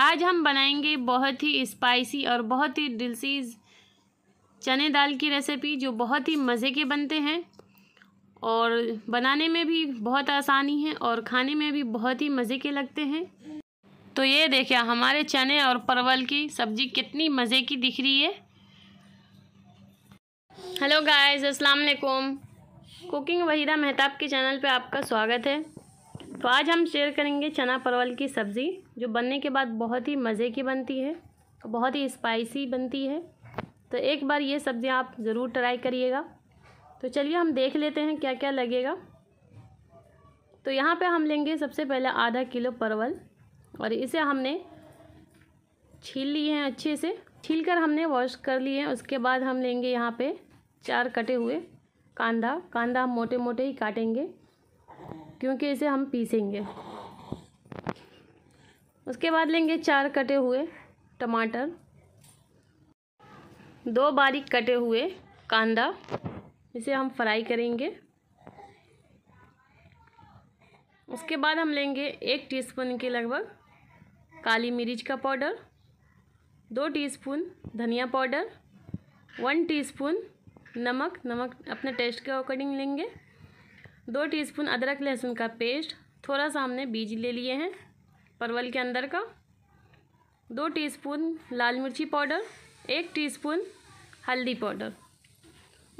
आज हम बनाएंगे बहुत ही स्पाइसी और बहुत ही डिलसीज चने दाल की रेसिपी जो बहुत ही मज़े के बनते हैं और बनाने में भी बहुत आसानी है और खाने में भी बहुत ही मज़े के लगते हैं तो ये देखिए हमारे चने और परवल की सब्ज़ी कितनी मज़े की दिख रही है हेलो गाइस अस्सलाम वालेकुम कुकिंग वहीदा मेहताब के चैनल पे आपका स्वागत है तो आज हम शेयर करेंगे चना परवल की सब्ज़ी जो बनने के बाद बहुत ही मज़े की बनती है और बहुत ही स्पाइसी बनती है तो एक बार ये सब्ज़ियाँ आप ज़रूर ट्राई करिएगा तो चलिए हम देख लेते हैं क्या क्या लगेगा तो यहाँ पे हम लेंगे सबसे पहले आधा किलो परवल और इसे हमने छील लिए हैं अच्छे से छील कर हमने वॉश कर लिए हैं उसके बाद हम लेंगे यहाँ पे चार कटे हुए कांदा कांदा हम मोटे मोटे ही काटेंगे क्योंकि इसे हम पीसेंगे उसके बाद लेंगे चार कटे हुए टमाटर दो बारीक कटे हुए कांदा इसे हम फ्राई करेंगे उसके बाद हम लेंगे एक टीस्पून के लगभग काली मिर्च का पाउडर दो टीस्पून धनिया पाउडर वन टीस्पून नमक नमक अपने टेस्ट के अकॉर्डिंग लेंगे दो टीस्पून अदरक लहसुन का पेस्ट थोड़ा सा हमने बीज ले लिए हैं परवल के अंदर का दो टीस्पून लाल मिर्ची पाउडर एक टीस्पून हल्दी पाउडर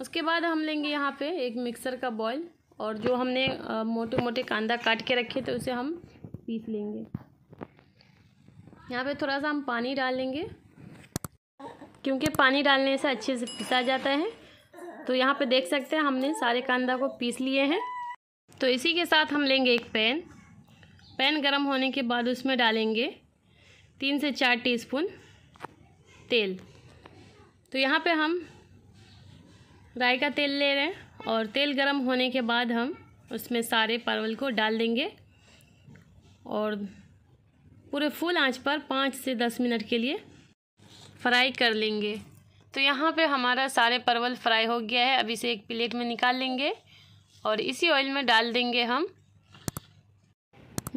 उसके बाद हम लेंगे यहाँ पे एक मिक्सर का बॉयल और जो हमने मोटे मोटे कांदा काट के रखे थे उसे हम पीस लेंगे यहाँ पे थोड़ा सा हम पानी डाल लेंगे क्योंकि पानी डालने से अच्छे से पिसा जाता है तो यहाँ पे देख सकते हैं हमने सारे कांदा को पीस लिए हैं तो इसी के साथ हम लेंगे एक पैन पैन गरम होने के बाद उसमें डालेंगे तीन से चार टीस्पून तेल तो यहाँ पे हम राय का तेल ले रहे हैं और तेल गरम होने के बाद हम उसमें सारे परवल को डाल देंगे और पूरे फुल आंच पर पाँच से दस मिनट के लिए फ्राई कर लेंगे तो यहाँ पे हमारा सारे परवल फ्राई हो गया है अब इसे एक प्लेट में निकाल लेंगे और इसी ऑयल में डाल देंगे हम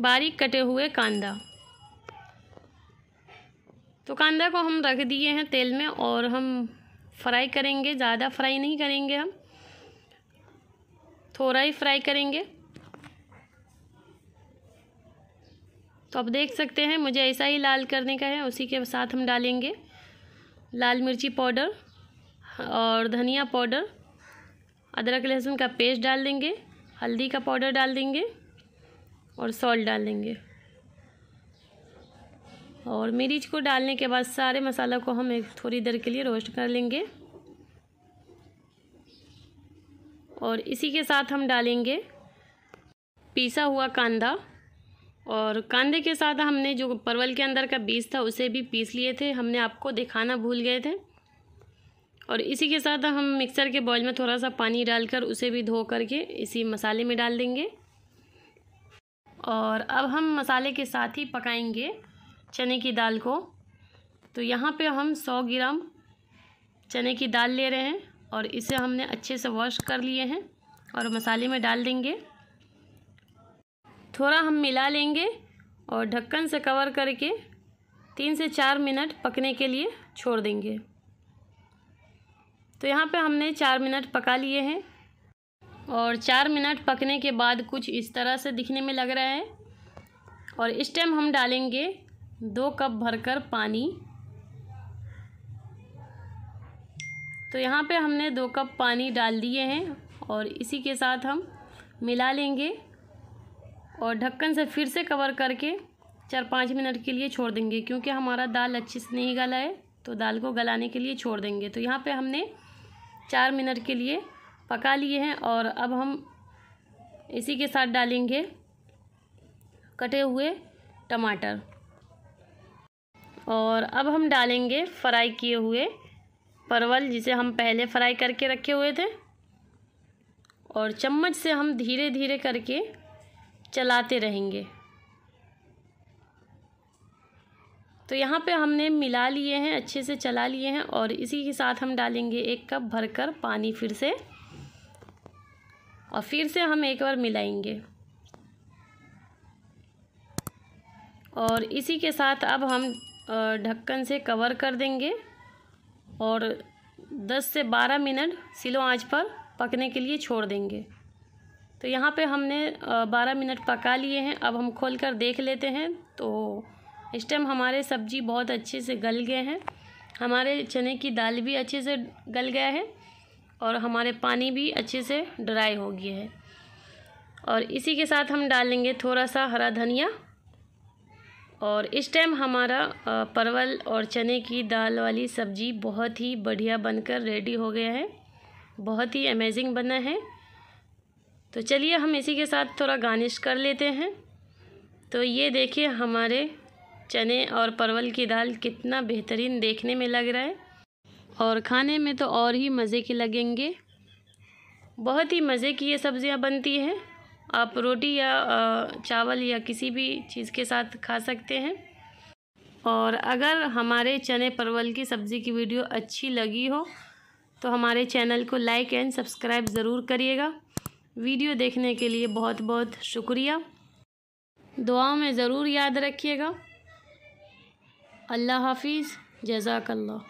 बारीक कटे हुए कांदा तो कांदा को हम रख दिए हैं तेल में और हम फ्राई करेंगे ज़्यादा फ्राई नहीं करेंगे हम थोड़ा ही फ्राई करेंगे तो आप देख सकते हैं मुझे ऐसा ही लाल करने का है उसी के साथ हम डालेंगे लाल मिर्ची पाउडर और धनिया पाउडर अदरक लहसुन का पेस्ट डाल देंगे हल्दी का पाउडर डाल देंगे और सॉल्ट डाल देंगे और मिर्च को डालने के बाद सारे मसाला को हम एक थोड़ी देर के लिए रोस्ट कर लेंगे और इसी के साथ हम डालेंगे पीसा हुआ कांदा और कांदे के साथ हमने जो परवल के अंदर का बीज था उसे भी पीस लिए थे हमने आपको दिखाना भूल गए थे और इसी के साथ हम मिक्सर के बॉयल में थोड़ा सा पानी डालकर उसे भी धो करके इसी मसाले में डाल देंगे और अब हम मसाले के साथ ही पकाएंगे चने की दाल को तो यहाँ पे हम 100 ग्राम चने की दाल ले रहे हैं और इसे हमने अच्छे से वॉश कर लिए हैं और मसाले में डाल देंगे थोड़ा हम मिला लेंगे और ढक्कन से कवर करके तीन से चार मिनट पकने के लिए छोड़ देंगे तो यहाँ पे हमने चार मिनट पका लिए हैं और चार मिनट पकने के बाद कुछ इस तरह से दिखने में लग रहा है और इस टाइम हम डालेंगे दो कप भरकर पानी तो यहाँ पे हमने दो कप पानी डाल दिए हैं और इसी के साथ हम मिला लेंगे और ढक्कन से फिर से कवर करके चार पाँच मिनट के लिए छोड़ देंगे क्योंकि हमारा दाल अच्छे से नहीं गला है तो दाल को गलाने के लिए छोड़ देंगे तो यहाँ पे हमने चार मिनट के लिए पका लिए हैं और अब हम इसी के साथ डालेंगे कटे हुए टमाटर और अब हम डालेंगे फ्राई किए हुए परवल जिसे हम पहले फ्राई करके रखे हुए थे और चम्मच से हम धीरे धीरे करके चलाते रहेंगे तो यहाँ पे हमने मिला लिए हैं अच्छे से चला लिए हैं और इसी के साथ हम डालेंगे एक कप भरकर पानी फिर से और फिर से हम एक बार मिलाएंगे और इसी के साथ अब हम ढक्कन से कवर कर देंगे और 10 से 12 मिनट सिलो आंच पर पकने के लिए छोड़ देंगे तो यहाँ पे हमने 12 मिनट पका लिए हैं अब हम खोल कर देख लेते हैं तो इस टाइम हमारे सब्जी बहुत अच्छे से गल गए हैं हमारे चने की दाल भी अच्छे से गल गया है और हमारे पानी भी अच्छे से ड्राई हो गया है और इसी के साथ हम डालेंगे थोड़ा सा हरा धनिया और इस टाइम हमारा परवल और चने की दाल वाली सब्जी बहुत ही बढ़िया बनकर रेडी हो गया है बहुत ही अमेजिंग बना है तो चलिए हम इसी के साथ थोड़ा गार्निश कर लेते हैं तो ये देखिए हमारे चने और परवल की दाल कितना बेहतरीन देखने में लग रहा है और खाने में तो और ही मज़े के लगेंगे बहुत ही मज़े की ये सब्ज़ियाँ बनती हैं आप रोटी या चावल या किसी भी चीज़ के साथ खा सकते हैं और अगर हमारे चने परवल की सब्ज़ी की वीडियो अच्छी लगी हो तो हमारे चैनल को लाइक एंड सब्सक्राइब ज़रूर करिएगा वीडियो देखने के लिए बहुत बहुत शुक्रिया दुआओं में ज़रूर याद रखिएगा अल्लाह हाफिज़ जजाकल्ला